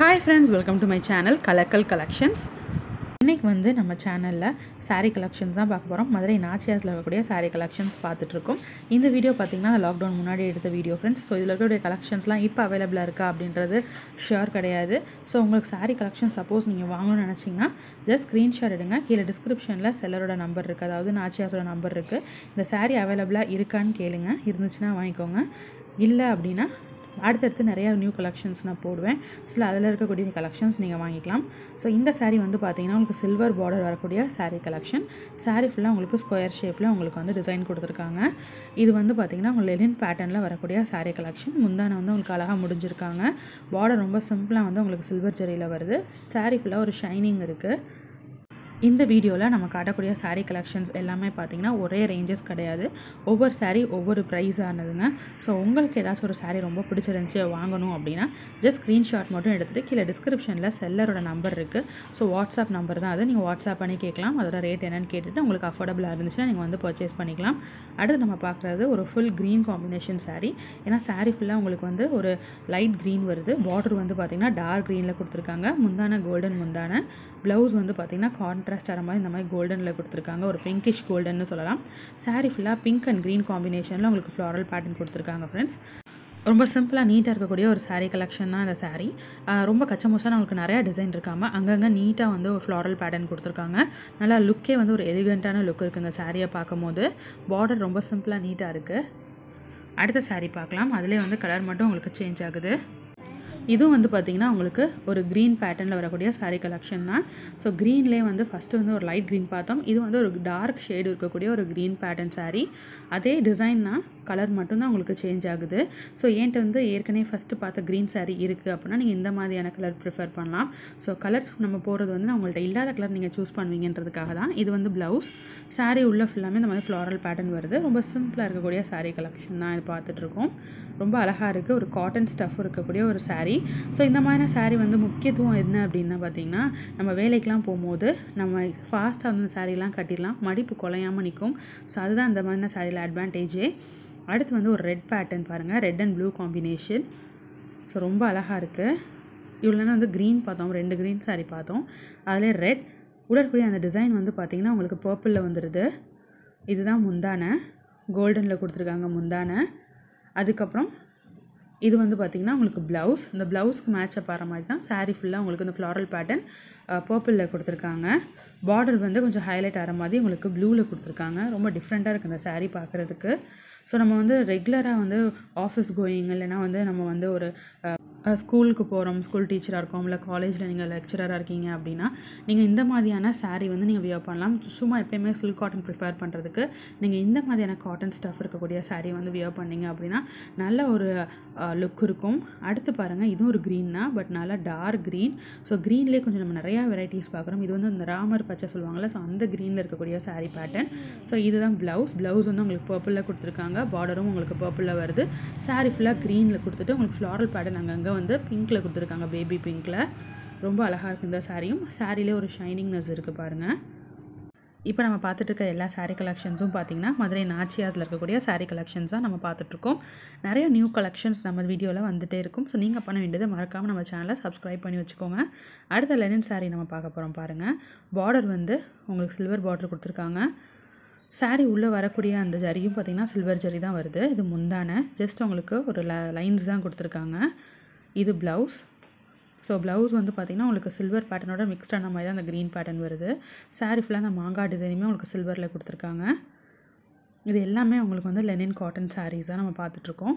hi friends welcome to my channel கலக்கல் collections இன்றைக்கி வந்து நம்ம சேனலில் சாரீ கலெக்ஷன்ஸ் தான் பார்க்க போகிறோம் மதுரை நாச்சியாஸில் இருக்கக்கூடிய சாரீ கலெக்ஷன்ஸ் பார்த்துட்ருக்கோம் இந்த வீடியோ பார்த்திங்கன்னா லாக்டவுன் முன்னாடி எடுத்த வீடியோ ஃப்ரெண்ட்ஸ் ஸோ இதில் இருக்கக்கூடிய கலெக்ஷன்ஸ்லாம் இப்போ அவைலபிளாக இருக்கா அப்படின்றது ஷியோர் கிடையாது ஸோ உங்களுக்கு சாரீ கலெக்ஷன் சப்போஸ் நீங்கள் வாங்கணும்னு நினச்சிங்கன்னா ஜஸ்ட் ஸ்க்ரீன்ஷாட் எடுங்க கீழே டிஸ்கிரிப்ஷனில் செல்லரோட நம்பர் இருக்குது அதாவது நாச்சியாஸோட நம்பர் இருக்குது இந்த சாரீ அவைலபிளாக இருக்கான்னு கேளுங்க இருந்துச்சுன்னா வாங்கிக்கோங்க இல்லை அப்படின்னா அடுத்தடுத்து நிறையா நியூ கலெக்ஷன்ஸ் நான் போடுவேன் ஸோ அதில் இருக்கக்கூடிய கலெக்ஷன்ஸ் நீங்கள் வாங்கிக்கலாம் ஸோ இந்த சாரீ வந்து பார்த்தீங்கன்னா உங்களுக்கு சில்வர் பார்டர் வரக்கூடிய சாரீ கலெக்ஷன் சாரீ ஃபுல்லாக உங்களுக்கு ஸ்கொயர் ஷேப்பில் உங்களுக்கு வந்து டிசைன் கொடுத்துருக்காங்க இது வந்து பார்த்திங்கன்னா உங்களுக்கு லெலின் பேட்டர்னில் வரக்கூடிய சாரீ கலெக்ஷன் முந்தான வந்து உங்களுக்கு அழகாக முடிஞ்சிருக்காங்க பார்டர் ரொம்ப சிம்பிளாக வந்து உங்களுக்கு சில்வர் ஜெரியில் வருது சாரீ ஃபுல்லாக ஒரு ஷைனிங் இருக்குது இந்த வீடியோவில் நம்ம காட்டக்கூடிய சாரீ கலெக்ஷன்ஸ் எல்லாமே பார்த்திங்கன்னா ஒரே ரேஞ்சஸ் கிடையாது ஒவ்வொரு சாரீ ஒவ்வொரு ப்ரைஸ் ஆனதுங்க ஸோ உங்களுக்கு ஏதாச்சும் ஒரு சாரீ ரொம்ப பிடிச்சிருந்துச்சி வாங்கணும் அப்படின்னா ஜஸ்ட் ஸ்க்ரீன்ஷாட் மட்டும் எடுத்துகிட்டு கீழே டிஸ்கிரிப்ஷனில் செல்லரோட நம்பர் இருக்குது ஸோ வாட்ஸ்அப் நம்பர் தான் அது நீங்கள் வாட்ஸ்அப் பண்ணி கேட்கலாம் அதோட ரேட் என்னென்னு கேட்டுட்டு உங்களுக்கு அஃபோர்டபுளாக இருந்துச்சுன்னா நீங்கள் வந்து பர்ச்சேஸ் பண்ணிக்கலாம் அடுத்து நம்ம பார்க்குறது ஒரு ஃபுல் க்ரீன் காம்பினேஷன் சாரீ ஏன்னா சாரீ ஃபுல்லாக உங்களுக்கு வந்து ஒரு லைட் க்ரீன் வருது பார்டர் வந்து பார்த்திங்கன்னா டார்க் க்ரீனில் கொடுத்துருக்காங்க முந்தான கோல்டன் முந்தான ப்ளவுஸ் வந்து பார்த்திங்கன்னா கான்ட்ராக்ட் கான்ட்ராஸ்ட் மாதிரி இந்த மாதிரி கோல்டனில் கொடுத்துருக்காங்க ஒரு பிங்கிஷ் கோல்டன் சொல்லலாம் சாரி ஃபுல்லாக பிங்க் அண்ட் க்ரீன் காம்பினேஷனில் உங்களுக்கு ஃப்ளாரல் பேட்டர்ன் கொடுத்துருக்காங்க ஃப்ரெண்ட்ஸ் ரொம்ப சிம்பிளாக நீட்டாக இருக்கக்கூடிய ஒரு சாரீ கலெக்ஷன் தான் இந்த சாரீ ரொம்ப கச்சமோசாக நம்மளுக்கு நிறையா டிசைன் இருக்காமல் அங்கங்கே நீட்டாக வந்து ஒரு ஃப்ளாரல் பேட்டர்ன் கொடுத்துருக்காங்க நல்லா லுக்கே வந்து ஒரு எலிகண்ட்டான லுக் இருக்குது இந்த சாரியை பார்க்கும்போது பார்டர் ரொம்ப சிம்பிளாக நீட்டாக இருக்குது அடுத்த சாரீ பார்க்கலாம் அதிலே வந்து கலர் மட்டும் உங்களுக்கு சேஞ்ச் ஆகுது இதுவும் வந்து பார்த்திங்கன்னா உங்களுக்கு ஒரு க்ரீன் பேட்டர்னில் வரக்கூடிய சாரீ கலெக்ஷன் தான் ஸோ க்ரீன்லேயே வந்து ஃபஸ்ட்டு வந்து ஒரு லைட் க்ரீன் பார்த்தோம் இது வந்து ஒரு டார்க் ஷேடு இருக்கக்கூடிய ஒரு க்ரீன் பேட்டர்ன் சாரீ அதே டிசைன் தான் கலர் மட்டும்தான் உங்களுக்கு சேஞ்ச் ஆகுது ஸோ என்கிட்ட வந்து ஏற்கனவே ஃபஸ்ட்டு பார்த்த க்ரீன் சாரீ இருக்குது அப்படின்னா நீங்கள் இந்த மாதிரியான கலர் ப்ரிஃபர் பண்ணலாம் ஸோ கலர் நம்ம போகிறது வந்து அவங்கள்ட்ட உங்கள்கிட்ட இல்லாத கலர் நீங்கள் சூஸ் பண்ணுவீங்கன்றதுக்காக தான் இது வந்து ப்ளவுஸ் சாரீ உள்ள ஃபுல்லாமே இந்த மாதிரி ஃப்ளாரல் பேட்டர்ன் வருது ரொம்ப சிம்பிளாக இருக்கக்கூடிய சாரீ கலெக்ஷன் தான் இது பார்த்துட்ருக்கோம் ரொம்ப அழகாக இருக்குது ஒரு காட்டன் ஸ்டஃப் இருக்கக்கூடிய ஒரு சாரீ ஸோ இந்த மாதிரியான சாரீ வந்து முக்கியத்துவம் என்ன அப்படின்னா பார்த்தீங்கன்னா நம்ம வேலைக்கெலாம் போகும்போது நம்ம ஃபாஸ்ட்டாக அந்த சாரீலாம் கட்டிடலாம் மடிப்பு குலையாமல் நிற்கும் ஸோ அதுதான் இந்த மாதிரியான சாரியில் அட்வான்டேஜே அடுத்து வந்து ஒரு ரெட் பேட்டர்ன் பாருங்கள் red and blue combination so ரொம்ப அழகாக இருக்குது இவ்வளோனா வந்து க்ரீன் பார்த்தோம் ரெண்டு க்ரீன் சாரி பார்த்தோம் அதிலே ரெட் உடற்கூடிய அந்த டிசைன் வந்து பார்த்திங்கன்னா உங்களுக்கு பர்பிளில் வந்துடுது இதுதான் முந்தானை கோல்டனில் கொடுத்துருக்காங்க முந்தானை அதுக்கப்புறம் இது வந்து பார்த்திங்கன்னா உங்களுக்கு ப்ளவுஸ் இந்த ப்ளவுஸ்க்கு மேட்சப் ஆகிற மாதிரி தான் சாரீ ஃபுல்லாக உங்களுக்கு இந்த ஃப்ளாரல் பேட்டர்ன் பர்பிளில் கொடுத்துருக்காங்க பார்டர் வந்து கொஞ்சம் ஹைலைட் ஆகிற மாதிரி உங்களுக்கு ப்ளூவில் கொடுத்துருக்காங்க ரொம்ப டிஃப்ரெண்ட்டாக இருக்குது இந்த சாரீ பார்க்குறதுக்கு ஸோ நம்ம வந்து ரெகுலராக வந்து ஆஃபீஸ் கோயிங் இல்லைன்னா வந்து நம்ம வந்து ஒரு ஸ்கூலுக்கு போகிறோம் ஸ்கூல் டீச்சராக இருக்கோம் இல்லை காலேஜில் நீங்கள் லெக்சராக இருக்கீங்க அப்படின்னா நீங்கள் இந்த மாதிரியான சாரீ வந்து நீங்கள் வியர் பண்ணலாம் சும்மா எப்போயுமே சில்க் காட்டன் ப்ரிஃபர் பண்ணுறதுக்கு நீங்கள் இந்த மாதிரியான காட்டன் ஸ்டஃப் இருக்கக்கூடிய சாரீ வந்து வியர் பண்ணிங்க அப்படின்னா நல்ல ஒரு லுக் இருக்கும் அடுத்து பாருங்கள் இதுவும் ஒரு க்ரீன் தான் பட் நல்லா டார்க் க்ரீன் ஸோ க்ரீன்லேயே கொஞ்சம் நம்ம நிறையா வெரைட்டிஸ் பார்க்குறோம் இது வந்து அந்த ராமர் பச்சை சொல்லுவாங்களே ஸோ அந்த க்ரீனில் இருக்கக்கூடிய சாரீ பேட்டர்ன் ஸோ இதுதான் ப்ளவுஸ் ப்ளவுஸ் வந்து உங்களுக்கு பர்பிளில் கொடுத்துருக்காங்க பார்டரும் உங்களுக்கு பர்பிளில் வருது சாரீ ஃபுல்லாக க்ரீனில் கொடுத்துட்டு உங்களுக்கு ஃப்ளாரல் பேட்டர்ன் அங்கங்கே அழகாக வந்து பிங்க்கில் கொடுத்துருக்காங்க பேபி பிங்க்கில் ரொம்ப அழகாக இருக்குது இந்த சாரியும் சாரிலே ஒரு ஷைனிங்னஸ் இருக்குது பாருங்கள் இப்போ நம்ம பார்த்துட்டு இருக்க எல்லா சாரீ கலெக்ஷன்ஸும் பார்த்திங்கன்னா மதுரை நாச்சியாஸில் இருக்கக்கூடிய சாரீ கலெக்ஷன்ஸ் தான் நம்ம பார்த்துட்ருக்கோம் நிறைய நியூ கலெக்ஷன்ஸ் நம்ம வீடியோவில் வந்துகிட்டே இருக்கும் ஸோ நீங்கள் பண்ண வேண்டியது மறக்காமல் நம்ம சேனலை சப்ஸ்கிரைப் பண்ணி வச்சுக்கோங்க அடுத்த லெனின் சாரீ நம்ம பார்க்க போகிறோம் பாருங்கள் பார்டர் வந்து உங்களுக்கு சில்வர் பார்டர் கொடுத்துருக்காங்க சாரீ உள்ளே வரக்கூடிய அந்த ஜரியும் பார்த்திங்கன்னா சில்வர் ஜரி தான் வருது இது முந்தான ஜஸ்ட் உங்களுக்கு ஒரு லைன்ஸ் தான் கொடுத்துருக்காங்க இது ப்ளவுஸ் ஸோ ப்ளவுஸ் வந்து பார்த்திங்கன்னா உங்களுக்கு சில்வர் பேட்டர்னோட மிக்ஸ்ட் ஆன மாதிரி தான் அந்த க்ரீன் பேட்டர்ன் வருது சாரி ஃபுல்லாக அந்த மாங்காய் டிசைனுமே உங்களுக்கு சில்வரில் கொடுத்துருக்காங்க இது எல்லாமே உங்களுக்கு வந்து லெனின் காட்டன் சாரீஸாக நம்ம பார்த்துட்ருக்கோம்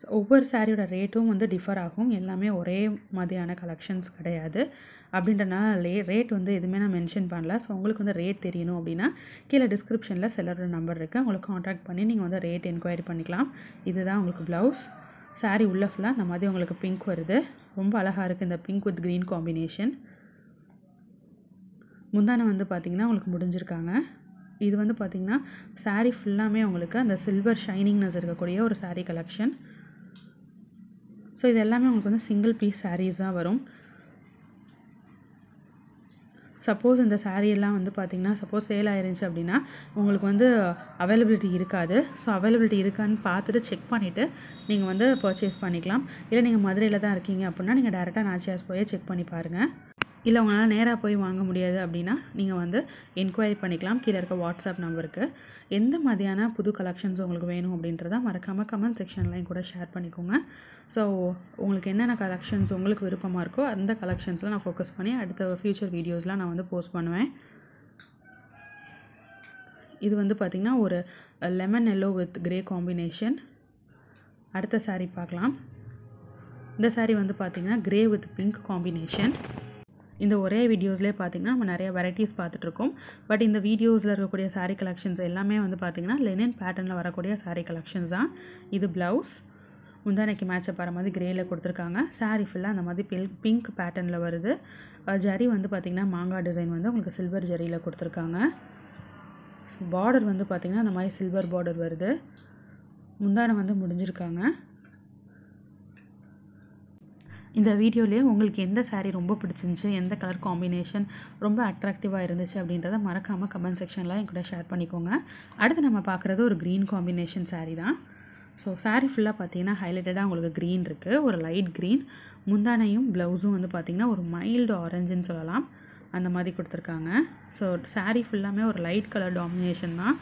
ஸோ ஒவ்வொரு சாரியோட ரேட்டும் வந்து டிஃபர் ஆகும் எல்லாமே ஒரே மாதிரியான கலெக்ஷன்ஸ் கிடையாது அப்படின்றனால ரேட் வந்து எதுவுமே நான் மென்ஷன் பண்ணல ஸோ உங்களுக்கு வந்து ரேட் தெரியணும் அப்படின்னா கீழே டிஸ்கிரிப்ஷனில் செல்லரோட நம்பர் இருக்குது உங்களுக்கு காண்டாக்ட் பண்ணி நீங்கள் வந்து ரேட் என்கொயரி பண்ணிக்கலாம் இதுதான் உங்களுக்கு ப்ளவுஸ் சாரீ உள்ளே ஃபுல்லாக அந்த மாதிரி உங்களுக்கு பிங்க் வருது ரொம்ப அழகாக இருக்குது இந்த பிங்க் வித் க்ரீன் காம்பினேஷன் முந்தானம் வந்து பார்த்திங்கன்னா உங்களுக்கு முடிஞ்சிருக்காங்க இது வந்து பார்த்திங்கன்னா சாரீ ஃபுல்லாமே உங்களுக்கு அந்த சில்வர் ஷைனிங்னஸ் இருக்கக்கூடிய ஒரு சாரீ கலெக்ஷன் ஸோ இது எல்லாமே உங்களுக்கு வந்து சிங்கிள் பீஸ் சாரீஸ் தான் வரும் சப்போஸ் இந்த சாரீயெல்லாம் வந்து பார்த்திங்கன்னா சப்போஸ் சேல் ஆயிருந்துச்சு அப்படின்னா உங்களுக்கு வந்து அவைலபிலிட்டி இருக்காது ஸோ அவைலபிலிட்டி இருக்கான்னு பார்த்துட்டு செக் பண்ணிவிட்டு நீங்கள் வந்து பர்ச்சேஸ் பண்ணிக்கலாம் இல்லை நீங்கள் மதுரையில் தான் இருக்கீங்க அப்படின்னா நீங்கள் டேரெக்டாக நாச்சியாஸ் போய் செக் பண்ணி பாருங்கள் இல்லை உங்களால் நேராக போய் வாங்க முடியாது அப்படின்னா நீங்கள் வந்து என்கொயரி பண்ணிக்கலாம் கீழே இருக்க வாட்ஸ்அப் நம்பருக்கு எந்த மாதிரியான புது கலெக்ஷன்ஸ் உங்களுக்கு வேணும் அப்படின்றத மறக்காமல் கமெண்ட் செக்ஷன்லையும் கூட ஷேர் பண்ணிக்கோங்க ஸோ உங்களுக்கு என்னென்ன கலெக்ஷன்ஸ் உங்களுக்கு விருப்பமாக இருக்கோ அந்த கலெக்ஷன்ஸில் நான் ஃபோக்கஸ் பண்ணி அடுத்த ஃப்யூச்சர் வீடியோஸ்லாம் நான் வந்து போஸ்ட் பண்ணுவேன் இது வந்து பார்த்திங்கன்னா ஒரு lemon yellow with grey combination அடுத்த சாரீ பார்க்கலாம் இந்த சாரீ வந்து பார்த்திங்கன்னா க்ரே வித் பிங்க் காம்பினேஷன் இந்த ஒரே வீடியோஸ்லேயே பார்த்திங்கன்னா நம்ம நிறைய வெரைட்டிஸ் பார்த்துட்ருக்கோம் பட் இந்த வீடியோஸில் இருக்கக்கூடிய சாரீ கலெக்ஷன்ஸ் எல்லாமே வந்து பார்த்திங்கன்னா லெனின் பேட்டர்னில் வரக்கூடிய சாரீ கலெக்ஷன்ஸ் தான் இது ப்ளவுஸ் முந்தானைக்கு மேட்சப் வர மாதிரி கிரேயில் கொடுத்துருக்காங்க சாரீ ஃபுல்லாக அந்த மாதிரி பிங்க் பிங்க் பேட்டர்னில் வருது ஜரி வந்து பார்த்திங்கன்னா மாங்காய் டிசைன் வந்து உங்களுக்கு சில்வர் ஜரியில் கொடுத்துருக்காங்க பார்டர் வந்து பார்த்திங்கன்னா அந்த மாதிரி சில்வர் பார்டர் வருது முந்தானை வந்து முடிஞ்சிருக்காங்க இந்த வீடியோலேயே உங்களுக்கு எந்த சாரீ ரொம்ப பிடிச்சிருந்துச்சு எந்த கலர் காம்பினேஷன் ரொம்ப அட்ராக்டிவாக இருந்துச்சு அப்படின்றத மறக்காமல் கமெண்ட் செக்ஷனில் என் கூட ஷேர் பண்ணிக்கோங்க அடுத்து நம்ம பார்க்குறது ஒரு க்ரீன் காம்பினேஷன் சாரீ தான் ஸோ சாரீ ஃபுல்லாக பார்த்தீங்கன்னா ஹைலைட்டடாக உங்களுக்கு க்ரீன் இருக்குது ஒரு லைட் க்ரீன் முந்தானையும் ப்ளவுஸும் வந்து பார்த்திங்கன்னா ஒரு மைல்டு ஆரஞ்சுன்னு சொல்லலாம் அந்த மாதிரி கொடுத்துருக்காங்க ஸோ சாரீ ஃபுல்லாமே ஒரு லைட் கலர் டாமினேஷன் தான்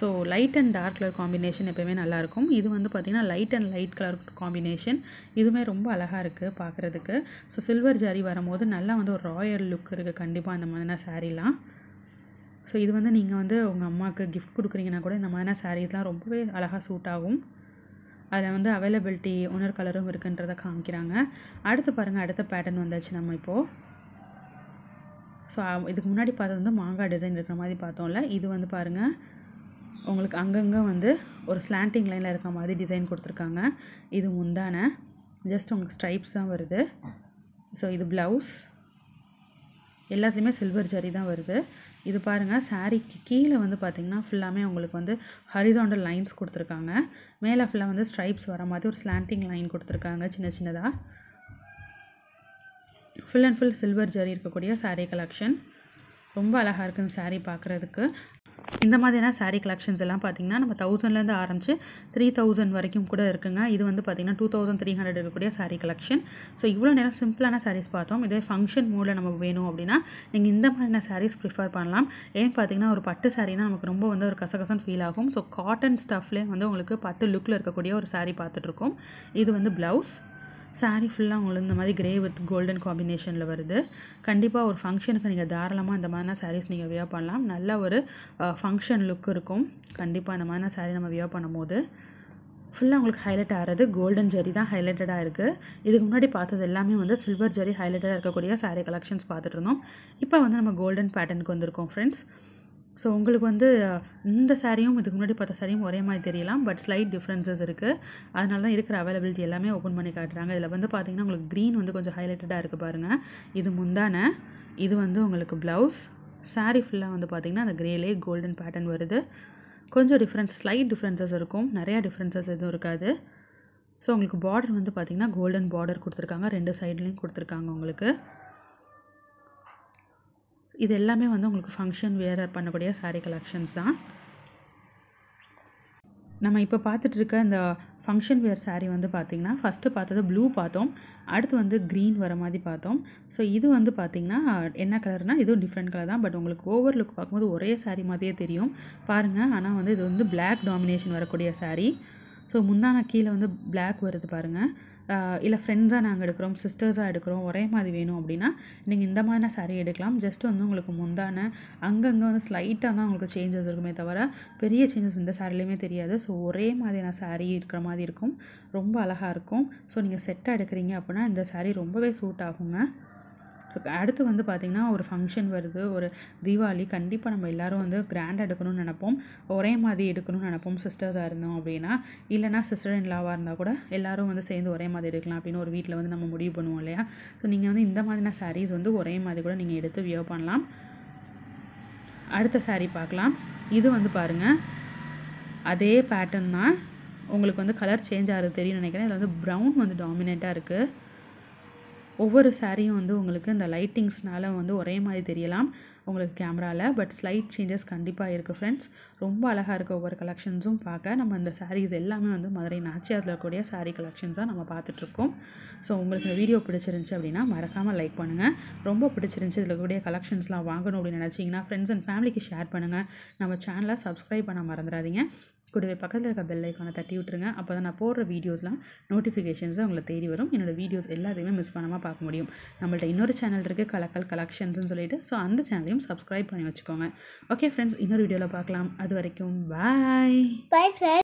so light and dark colour combination எப்போவுமே நல்லாயிருக்கும் இது வந்து பார்த்திங்கன்னா light and light colour combination இதுவுமே ரொம்ப அழகாக இருக்குது பார்க்குறதுக்கு ஸோ சில்வர் ஜாரி வரும்போது நல்லா வந்து ஒரு ராயல் லுக் இருக்குது கண்டிப்பாக அந்த மாதிரினா சாரீலாம் ஸோ இது வந்து நீங்கள் வந்து உங்கள் அம்மாவுக்கு கிஃப்ட் கொடுக்குறீங்கன்னா கூட இந்த மாதிரினா சாரீஸ்லாம் ரொம்பவே அழகாக சூட் ஆகும் அதில் வந்து அவைலபிலிட்டி ஒனர் கலரும் இருக்குன்றதை காமிக்கிறாங்க அடுத்து பாருங்கள் அடுத்த பேட்டர்ன் வந்தாச்சு நம்ம இப்போது ஸோ இதுக்கு முன்னாடி பார்த்தது வந்து மாங்காய் டிசைன் இருக்கிற மாதிரி பார்த்தோம்ல இது வந்து பாருங்கள் உங்களுக்கு அங்கங்கே வந்து ஒரு ஸ்லாண்டிங் லைனில் இருக்க மாதிரி டிசைன் கொடுத்துருக்காங்க இது முந்தான ஜஸ்ட் உங்களுக்கு ஸ்ட்ரைப்ஸ் தான் வருது ஸோ இது ப்ளவுஸ் எல்லாத்துலேயுமே சில்வர் ஜரி தான் வருது இது பாருங்கள் சாரீக்கு கீழே வந்து பார்த்திங்கன்னா ஃபுல்லாமே உங்களுக்கு வந்து ஹரிசாண்டல் லைன்ஸ் கொடுத்துருக்காங்க மேலே ஃபுல்லாக வந்து ஸ்ட்ரைப்ஸ் வர மாதிரி ஒரு ஸ்லாண்டிங் லைன் கொடுத்துருக்காங்க சின்ன சின்னதாக full and full silver zari இருக்கக்கூடிய சாரீ கலெக்ஷன் ரொம்ப அழகாக இந்த சாரீ பார்க்குறதுக்கு இந்த மாதிரியான சாரீ கலெக்ஷன்ஸ் எல்லாம் பார்த்திங்கன்னா நம்ம தௌசண்ட்லேருந்து ஆரம்பித்து த்ரீ தௌசண்ட் வரைக்கும் கூட இருக்குங்க இது வந்து பார்த்திங்கன்னா டூ தௌசண்ட் த்ரீ ஹண்ட்ரட் இருக்கக்கூடிய சாரீ கலெக்ஷன் ஸோ இவ்வளோ நேரம் சிம்பிளான சாரீஸ் பார்த்தோம் இதே ஃபங்க்ஷன் மூடில் நம்ம வேணும் அப்படின்னா நீங்கள் இந்த மாதிரியான சாரீஸ் ப்ரிஃபர் பண்ணலாம் ஏன் பார்த்திங்கன்னா ஒரு பட்டு சாரீனா நமக்கு ரொம்ப வந்து ஒரு கசகசன் ஃபீல் ஆகும் ஸோ காட்டன் ஸ்டஃப்லேயே வந்து உங்களுக்கு பத்து லுக்கில் இருக்கக்கூடிய ஒரு சாரீ பார்த்துட்ருக்கோம் இது வந்து ப்ளவுஸ் சாரி ஃபுல்லாக உங்களுக்கு இந்த மாதிரி கிரே வித் கோல்டன் காம்பினேஷனில் வருது கண்டிப்பாக ஒரு ஃபங்க்ஷனுக்கு நீங்கள் தாராளமாக இந்த மாதிரினா சாரீஸ் நீங்கள் வியர் பண்ணலாம் நல்ல ஒரு ஃபங்க்ஷன் லுக் இருக்கும் கண்டிப்பாக அந்த மாதிரினா சாரீ நம்ம வியர் பண்ணும்போது ஃபுல்லாக உங்களுக்கு ஹைலைட் ஆகிறது கோல்டன் ஜரி தான் ஹைலைட்டடாக இருக்குது இதுக்கு முன்னாடி பார்த்தது எல்லாமே வந்து சில்வர் ஜரி ஹைலைட்டடாக இருக்கக்கூடிய சாரீ கலெக்ஷன்ஸ் பார்த்துட்டு இருந்தோம் இப்போ வந்து நம்ம கோல்டன் பேட்டர்னுக்கு வந்திருக்கோம் ஃப்ரெண்ட்ஸ் ஸோ உங்களுக்கு வந்து இந்த சாரியும் இதுக்கு முன்னாடி பார்த்த சாரியும் ஒரே மாதிரி தெரியலாம் பட் ஸ்லைட் டிஃப்ரென்சஸ் இருக்குது அதனால தான் இருக்கிற அவைலபிலிட்டி எல்லாமே ஓப்பன் பண்ணி காட்டுறாங்க இதில் வந்து பார்த்திங்கன்னா உங்களுக்கு க்ரீன் வந்து கொஞ்சம் ஹைலைட்டடாக இருக்குது பாருங்கள் இது முந்தான இது வந்து உங்களுக்கு ப்ளவுஸ் சாரீ ஃபுல்லாக வந்து பார்த்திங்கன்னா அந்த க்ரேலே கோல்டன் பேட்டர்ன் வருது கொஞ்சம் டிஃப்ரென்ஸ் ஸ்லைட் டிஃப்ரென்சஸ் இருக்கும் நிறையா டிஃப்ரென்சஸ் எதுவும் இருக்காது ஸோ உங்களுக்கு பார்டர் வந்து பார்த்திங்கன்னா கோல்டன் பார்டர் கொடுத்துருக்காங்க ரெண்டு சைட்லேயும் கொடுத்துருக்காங்க உங்களுக்கு இது எல்லாமே வந்து உங்களுக்கு ஃபங்க்ஷன் வேர் பண்ணக்கூடிய சாரீ கலெக்ஷன்ஸ் தான் நம்ம இப்போ பார்த்துட்ருக்க இந்த ஃபங்க்ஷன் வேர் சாரீ வந்து பார்த்திங்கன்னா ஃபஸ்ட்டு பார்த்தது ப்ளூ பார்த்தோம் அடுத்து வந்து க்ரீன் வர மாதிரி பார்த்தோம் ஸோ இது வந்து பார்த்திங்கன்னா என்ன கலர்னா இதுவும் டிஃப்ரெண்ட் கலர் தான் பட் உங்களுக்கு ஓவர் லுக் பார்க்கும்போது ஒரே சாரீ மாதிரியே தெரியும் பாருங்கள் ஆனால் வந்து இது வந்து பிளாக் டாமினேஷன் வரக்கூடிய சாரீ ஸோ முந்தான கீழே வந்து பிளாக் வருது பாருங்கள் இல்லை ஃப்ரெண்ட்ஸாக நாங்கள் எடுக்கிறோம் சிஸ்டர்ஸாக எடுக்கிறோம் ஒரே மாதிரி வேணும் அப்படின்னா நீங்கள் இந்த மாதிரினா சாரீ எடுக்கலாம் ஜஸ்ட் வந்து உங்களுக்கு முந்தான அங்கங்கே வந்து ஸ்லைட்டாக தான் உங்களுக்கு சேஞ்சஸ் இருக்குமே தவிர பெரிய சேஞ்சஸ் இந்த சாரிலையுமே தெரியாது ஸோ ஒரே மாதிரியான சாரி இருக்கிற மாதிரி இருக்கும் ரொம்ப அழகாக இருக்கும் ஸோ நீங்கள் செட்டாக எடுக்கிறீங்க அப்படின்னா இந்த சாரீ ரொம்பவே சூட் ஆகுங்க அடுத்து வந்து பார்த்திங்கன்னா ஒரு ஃபங்க்ஷன் வருது ஒரு தீபாவளி கண்டிப்பாக நம்ம எல்லோரும் வந்து கிராண்ட் எடுக்கணும்னு நினப்போம் ஒரே மாதிரி எடுக்கணும்னு நினப்போம் சிஸ்டர்ஸாக இருந்தோம் அப்படின்னா இல்லைனா சிஸ்டர் லாவாக இருந்தால் கூட எல்லோரும் வந்து சேர்ந்து ஒரே மாதிரி எடுக்கலாம் அப்படின்னு ஒரு வீட்டில் வந்து நம்ம முடிவு பண்ணுவோம் இல்லையா ஸோ நீங்கள் வந்து இந்த மாதிரியான சாரீஸ் வந்து ஒரே மாதிரி கூட நீங்கள் எடுத்து வியோ பண்ணலாம் அடுத்த சாரீ பார்க்கலாம் இது வந்து பாருங்கள் அதே பேட்டர்ன் தான் உங்களுக்கு வந்து கலர் சேஞ்ச் ஆகிறது தெரியும்னு நினைக்கிறேன் இதில் வந்து ப்ரௌன் வந்து டாமினேட்டாக இருக்குது ஒவ்வொரு சாரியும் வந்து உங்களுக்கு இந்த லைட்டிங்ஸ்னால் வந்து ஒரே மாதிரி தெரியலாம் உங்களுக்கு கேமராவில் பட் ஸ்லைட் சேஞ்சஸ் கண்டிப்பாக இருக்குது ஃப்ரெண்ட்ஸ் ரொம்ப அழகாக இருக்குது ஒவ்வொரு கலெக்ஷன்ஸும் பார்க்க நம்ம இந்த சாரீஸ் எல்லாமே வந்து மதுரை நாச்சியாரில் இருக்கக்கூடிய சாரீ கலெக்ஷன்ஸாக நம்ம பார்த்துட்ருக்கோம் ஸோ உங்களுக்கு இந்த வீடியோ பிடிச்சிருந்துச்சி அப்படின்னா மறக்காமல் லைக் பண்ணுங்கள் ரொம்ப பிடிச்சிருந்துச்சி இதில் கூடிய கலெக்ஷன்ஸ்லாம் வாங்கணும் அப்படின்னு நினச்சிங்கன்னா ஃப்ரெண்ட்ஸ் அண்ட் ஃபேமிலிக்கு ஷேர் பண்ணுங்கள் நம்ம சேனலை சப்ஸ்கிரைப் பண்ண மறந்துடாதீங்க கூடவே பக்கத்தில் இருக்க பெல் ஐக்கானை தட்டி விட்டுருங்க அப்போ தான் நான் போடுற வீடியோஸ்லாம் நோட்டிஃபிகேஷன்ஸாக உங்களை தேடி வரும் என்னோடய வீடியோஸ் எல்லாத்தையுமே மிஸ் பண்ணாமல் பார்க்க முடியும் நம்மள்ட்ட இன்னொரு சேனல் இருக்குது கலக்கல் கலெக்ஷன்ஸ்னு சொல்லிட்டு ஸோ அந்த சேனலையும் சப்ஸ்கிரைப் பண்ணி வச்சுக்கோங்க ஓகே ஃப்ரெண்ட்ஸ் இன்னொரு வீடியோவில் பார்க்கலாம் அது வரைக்கும் பாய் பாய்